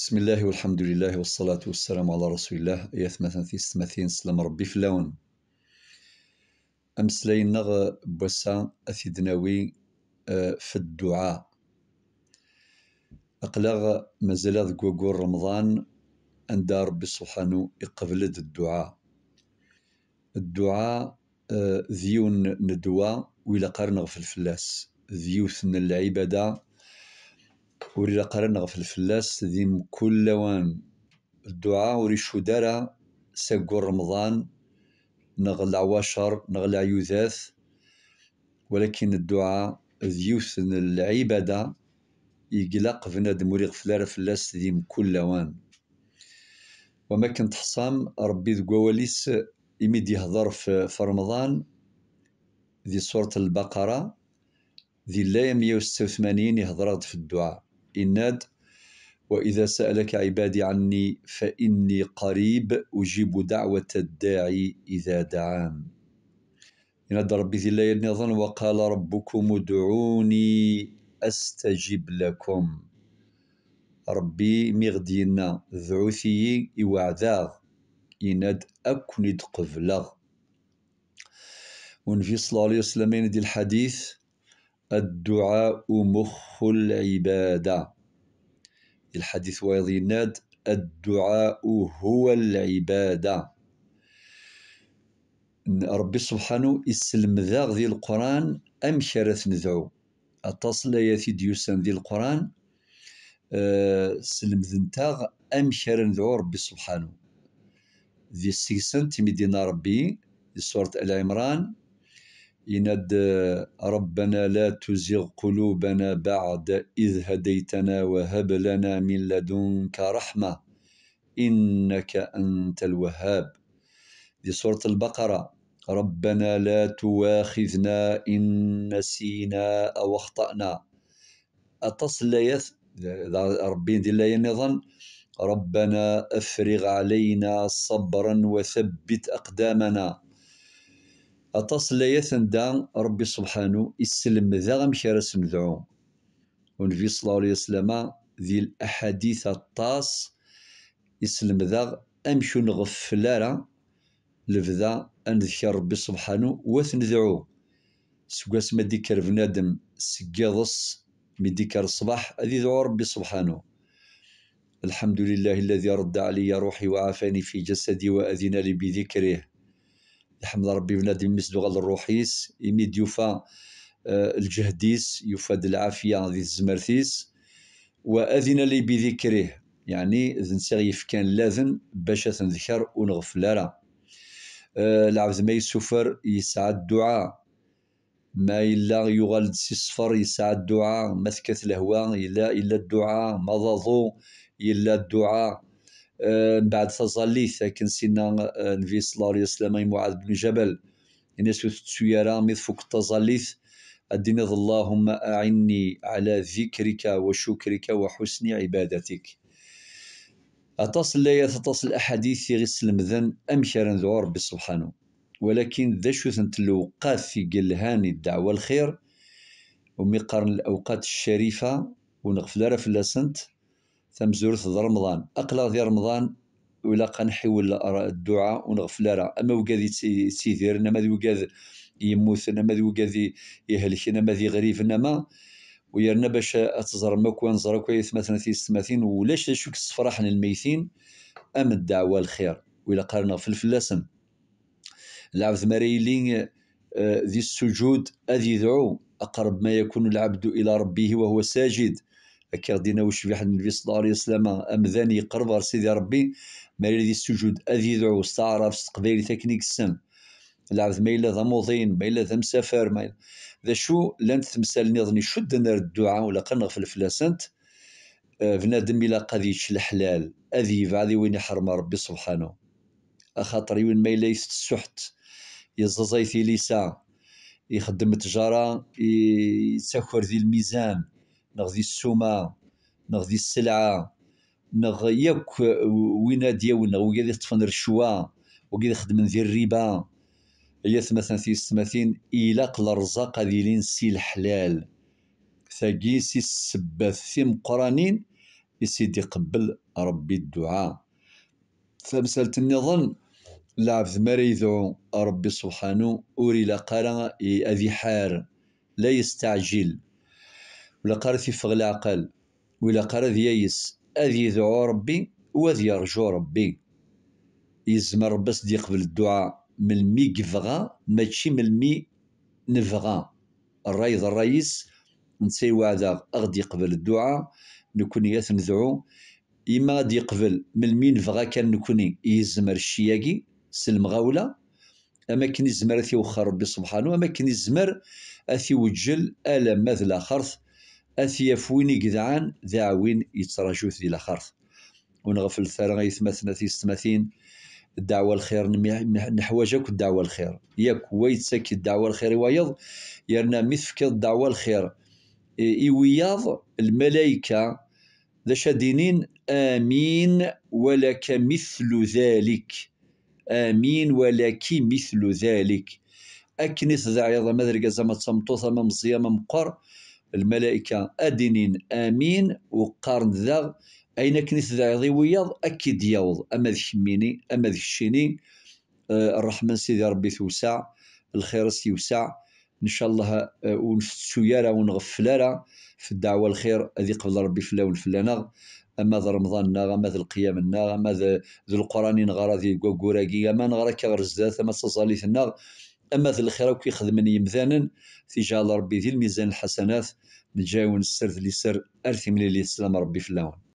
بسم الله والحمد لله والصلاة والسلام على رسول الله أي مثلا في ستماثين سلام ربي في اللون أمسلين نغ بوسا أثيدناوي آه، في الدعاء أقلاغ مازال ذكوكور رمضان عند ربي سبحانه يقبل الدعاء الدعاء آه، ذيون ندوى وإلا قرنغ في الفلاس ذيوثن العبادة وريلا قرن غف الفلاس ديم كل لوان الدعاء وريشو دارا سقور رمضان نغلع واشر نغلع يوذاث ولكن الدعاء ذيوث العبادة يقلق في ندم وري غفلارة فلاس ديم كل لوان وما كنت حصام ربي ذو قواليس يمد يهضر في رمضان ذي سورة البقرة ذي الله ثمانين يهضرات في الدعاء إناد وإذا سألك عبادي عني فإني قريب أجيب دعوة الداعي إذا دعان إناد ربي ذي الله نظن وقال ربكم ادعوني أستجب لكم ربي مغدينا ذعوثي يوعذاغ يناد أكند قبلغ ونفي صلى الله عليه وسلم ينادي الحديث الدعاء مخ العبادة الحديث ويضيناد الدعاء هو العبادة ربي سبحانه يسلم ذاغ ذي القرآن أم شرث نذعو أتصل يثي ديوسان ذي القرآن أه سلم ذنتاغ أم شرث نذعو ربي سبحانه ذي السيسن تمدينا ربي سورة العمران يناد ربنا لا تزغ قلوبنا بعد إذ هديتنا وهب لنا من لدنك رحمة إنك أنت الوهاب دي سورة البقرة ربنا لا تواخذنا إن نسينا أو أخطأنا أتصل يث ربي دي لا ينظن ربنا أفرغ علينا صبرا وثبت أقدامنا أطاس لايات دا ربي سبحانه يسلم ذا غمشي رسم سندعو ونبي صلى الله عليه وسلم ذي الأحاديث الطاس يسلم ذا أمشو نغفلارا لفذا أنذكر ربي سبحانه وثندعو سكاس ما ديكر بنادم سقاضص من ديكر الصباح أذي دعو ربي سبحانه الحمد لله الذي رد علي روحي وعافاني في جسدي وأذن لي بذكره الحمد لله ربي بنادم يمسدو غال الروحيس يميد يوفى آه، الجهديس يوفى العافيه ذي و واذن لي بذكره يعني سيغيف كان لاذن باش تنذكر ونغفل لا أه العبد ما يسفر يسعى الدعاء ما إلا سي صفر يسعى الدعاء ما الهوى إلا إلا الدعاء ما إلا الدعاء آه، من بعد تظليث ساكن سينا نبي صلى الله عليه وسلم معاذ بن جبل الناس تسويرا مثفك التظليث الدين اللهم أعني على ذكرك وشكرك وحسن عبادتك أتصل لا تتصل أحاديث غسل مذن أم ذو ربي سبحانه ولكن ذا شو ثنت الوقات في قلهان الدعوة الخير ومقارن الأوقات الشريفة ونغفل في فلاسنت ثم زورت رمضان أقلا ديال رمضان ولا قنحول الدعاء ونغفل راه اما وكاد تيديرنا ما وكاد يموتنا ما وكاد يهلكنا ما غريفنا ما ويرنا باش تزر ماك كويس مثلا في السماثين ولاش شوك الصفراح للميتين ام الدعوه الخير ولا قرنا في الفلاسن العبد مريلين آه، ذي السجود اذي دعو اقرب ما يكون العبد الى ربه وهو ساجد هكا غدينا في النبي صلى الله عليه وسلم سلامة يقرب قرب سيدي ربي مالي ذي السجود اذي يدعو استعرف استقبالي تكنيك السم لعبت ما الا ذا موضين ما الا ذا مسافر ما ذا شو لان تمثال نظني شد نار الدعاء ولا قنغفل فلاسنت آه، بنادم الى قضيتش الحلال اذي بعدي وين يحرم ربي سبحانه اخاطر وين ما الا يستسحت يزازايثي ليسا يخدم التجاره يتسكر ذي الميزان نغذي السومه نغذي السلعه نغ ياك وين ديالنا وكاد يطفن رشوه وكاد خدم ذي الربا هي مثلا في السماثين إيلاق الرزاق ذي سي الحلال ثاقي سي السبات في مقرانين يسيدي قبل ربي الدعاء فمسألة النظن العبد ما يدعو ربي سبحانه أوري لقرا أذي حار لا يستعجل ولا قرا تيفغ العقل ولا قرا ديايس اذ يدعو ربي واذ يرجو ربي يزمر بس دي يقبل الدعاء من المي كفغا ماشي من المي نفغا الرايض الرئيس نسي وعدا اغد يقبل الدعاء نكون ياس ندعو إما غادي يقبل من المي نفغا كان نكوني يزمر الشياكي غاولة أما كان يزمر أثي وخر ربي سبحانه أما كان يزمر أثي وجل ألا ماذ لا خرث أسياف وين يقذعان ذا وين يتراجو دي لاخرث ونغفل ثرا غيثمثنا في ستماثين الدعوة الخير نحواجك الدعوة الخير ياك ويتسكي الدعوة الخير ويض يرنا مثفك الدعوة الخير إيوياض الملائكة ذا شادينين آمين ولك مثل ذلك آمين ولك مثل ذلك أكنس ذا عيضا مذرقة زمت تصمتوثا ممزيا ممقر الملائكة أدنين آمين وقارن ذاغ أين كنيس ذا وياض أكيد يوض أما ذي شميني أما ذي الشيني أه الرحمن سيدي ربي توسع الخير سيوسع إن شاء الله آه، ونفتسو يارا ونغفلارا في الدعوة الخير هذه قبل ربي فلا نغ أما ذا رمضان ناغ أما ذا القيام ناغ أما ذا القرآن نغرا ذي كوكوراكي أما نغرا كغر أما تصاليث ناغ اما ذي الخير كيخدمن في جال ربي ذي الميزان الحسنات نجاون السر ذي سر ارثي اللي السلام ربي في اللون